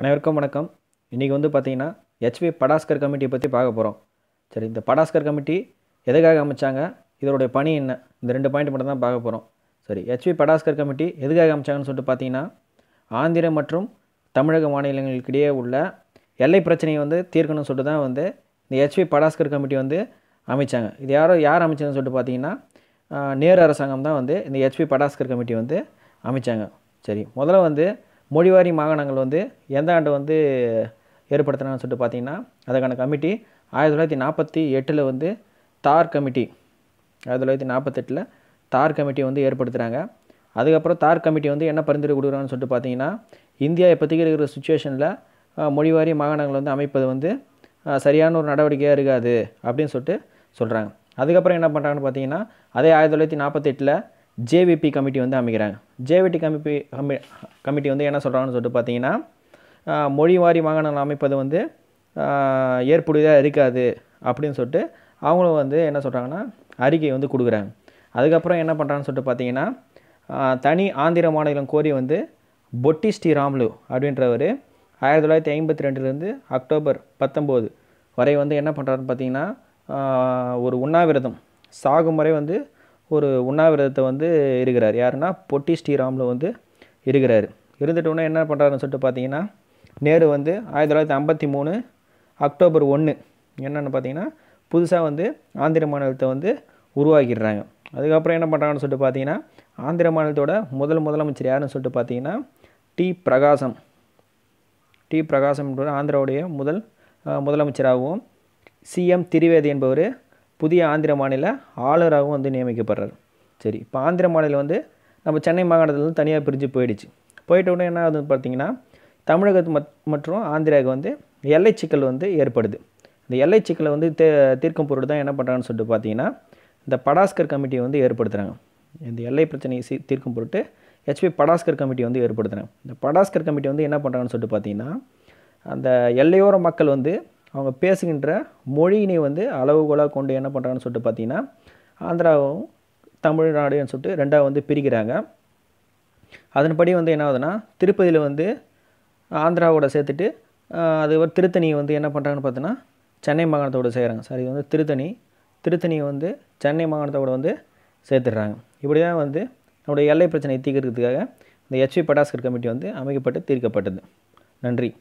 அனைவருக்கும் வணக்கம் இன்றைக்கி வந்து பார்த்திங்கன்னா ஹெச்பி படாஸ்கர் கமிட்டியை பற்றி பார்க்க போகிறோம் சரி இந்த படாஸ்கர் கமிட்டி எதுக்காக அமைச்சாங்க இதோடைய பணி என்ன இந்த ரெண்டு பாயிண்ட் மட்டும் தான் பார்க்க போகிறோம் சரி ஹெச்பி படாஸ்கர் கமிட்டி எதுக்காக அமைச்சாங்கன்னு சொல்லிட்டு பார்த்தீங்கன்னா ஆந்திர மற்றும் தமிழக மாநிலங்களுக்கிடையே உள்ள எல்லை பிரச்சனையை வந்து தீர்க்கணும்னு சொல்லிட்டு தான் வந்து இந்த ஹெச்பி படாஸ்கர் கமிட்டி வந்து அமைச்சாங்க இது யாரோ யார் அமைச்சதுன்னு சொல்லிட்டு பார்த்தீங்கன்னா நேரு அரசாங்கம் தான் வந்து இந்த ஹெச்பி படாஸ்கர் கமிட்டி வந்து அமைச்சாங்க சரி முதல்ல வந்து மொழிவாரி மாகாணங்கள் வந்து எந்த ஆண்டு வந்து ஏற்படுத்தினான்னு சொல்லிட்டு பார்த்தீங்கன்னா அதுக்கான கமிட்டி ஆயிரத்தி தொள்ளாயிரத்தி நாற்பத்தி எட்டில் வந்து தார் கமிட்டி ஆயிரத்தி தொள்ளாயிரத்தி நாற்பத்தெட்டில் தார் கமிட்டி வந்து ஏற்படுத்துகிறாங்க அதுக்கப்புறம் தார் கமிட்டி வந்து என்ன பரிந்துரை கொடுக்குறாங்கன்னு சொல்லிட்டு பார்த்தீங்கன்னா இந்தியா இப்போதைக்கு இருக்கிற சுச்சுவேஷனில் மொழிவாரி மாகாணங்கள் வந்து அமைப்பது வந்து சரியான ஒரு நடவடிக்கையாக இருக்காது அப்படின்னு சொல்லிட்டு சொல்கிறாங்க அதுக்கப்புறம் என்ன பண்ணுறாங்கன்னு பார்த்தீங்கன்னா அதே ஆயிரத்தி தொள்ளாயிரத்தி நாற்பத்தெட்டில் ஜேவிபி கமிட்டி வந்து அமைக்கிறாங்க ஜேவிடி கமிட்டி கமி கமிட்டி வந்து என்ன சொல்கிறாங்கன்னு சொல்லிட்டு பார்த்தீங்கன்னா மொழி வாரி மாகாணங்கள் அமைப்பது வந்து ஏற்புடையதாக இருக்காது அப்படின்னு சொல்லிட்டு அவங்களும் வந்து என்ன சொல்கிறாங்கன்னா அறிக்கை வந்து கொடுக்குறாங்க அதுக்கப்புறம் என்ன பண்ணுறாங்கன்னு சொல்லிட்டு பார்த்தீங்கன்னா தனி ஆந்திர மாநிலம் கோரி வந்து பொட்டி ராம்லு அப்படின்றவர் ஆயிரத்தி தொள்ளாயிரத்தி ஐம்பத்தி ரெண்டுலேருந்து அக்டோபர் பத்தொம்போது வரை வந்து என்ன பண்ணுறாருன்னு பார்த்தீங்கன்னா ஒரு உண்ணாவிரதம் சாகும் வரை வந்து ஒரு உண்ணாவிரதத்தை வந்து இருக்கிறார் யாருன்னா பொட்டி ஸ்ரீராமில் வந்து இருக்கிறார் இருந்துட்டோன்னே என்ன பண்ணுறாருன்னு சொல்லிட்டு பார்த்தீங்கன்னா நேரு வந்து ஆயிரத்தி தொள்ளாயிரத்தி ஐம்பத்தி மூணு அக்டோபர் ஒன்று என்னென்னு பார்த்தீங்கன்னா புதுசாக வந்து ஆந்திர மாநிலத்தை வந்து உருவாக்கிடுறாங்க அதுக்கப்புறம் என்ன பண்ணுறாங்கன்னு சொல்லிட்டு பார்த்தீங்கன்னா ஆந்திர மாநிலத்தோட முதல் முதலமைச்சர் யாருன்னு சொல்லிட்டு பார்த்தீங்கன்னா டி பிரகாசம் டி பிரகாசம் என்பவர் ஆந்திராவுடைய முதல் முதலமைச்சராகவும் சிஎம் திரிவேதி என்பவர் புதிய ஆந்திர மாநில ஆளுநராகவும் வந்து நியமிக்கப்படுறாரு சரி இப்போ ஆந்திர மாநிலம் வந்து நம்ம சென்னை மாகாணத்தில் வந்து தனியாக பிரிஞ்சு போயிடுச்சு போயிட்ட உடனே என்ன ஆகுதுன்னு பார்த்தீங்கன்னா தமிழகத்து மத் மற்றும் ஆந்திராவுக்கு வந்து எல்லை சிக்கல் வந்து ஏற்படுது இந்த எல்லை சிக்கலை வந்து தீர்க்கும் பொருள் தான் என்ன பண்ணுறாங்கன்னு சொல்லிட்டு பார்த்தீங்கன்னா இந்த படாஸ்கர் கமிட்டியை வந்து ஏற்படுத்துகிறாங்க இந்த எல்லை பிரச்சனையை சீ தீர்க்கும் பொருட்டு ஹெச்பி படாஸ்கர் கமிட்டி வந்து ஏற்படுத்துகிறாங்க இந்த படாஸ்கர் கமிட்டி வந்து என்ன பண்ணுறாங்கன்னு சொல்லிட்டு பார்த்தீங்கன்னா அந்த எல்லையோர மக்கள் வந்து அவங்க பேசுகின்ற மொழியினை வந்து அளவுகோலாக கொண்டு என்ன பண்ணுறாங்கன்னு சொல்லிட்டு பார்த்தீங்கன்னா ஆந்திராவும் தமிழ்நாடுன்னு சொல்லிட்டு ரெண்டாவது வந்து பிரிக்கிறாங்க அதன்படி வந்து என்ன ஆகுதுன்னா திருப்பதியில் வந்து ஆந்திராவோட சேர்த்துட்டு அது ஒரு திருத்தணியை வந்து என்ன பண்ணுறாங்கன்னு பார்த்தோன்னா சென்னை மாகாணத்தோடு செய்கிறாங்க சாரி இது வந்து திருத்தணி திருத்தணியை வந்து சென்னை மாகாணத்தோடு வந்து சேர்த்துடுறாங்க இப்படி தான் வந்து நம்முடைய எல்லை பிரச்சனையை தீர்க்கிறதுக்காக இந்த ஹெச்வி பட்டாஸ்கர் கமிட்டி வந்து அமைக்கப்பட்டு தீர்க்கப்பட்டது நன்றி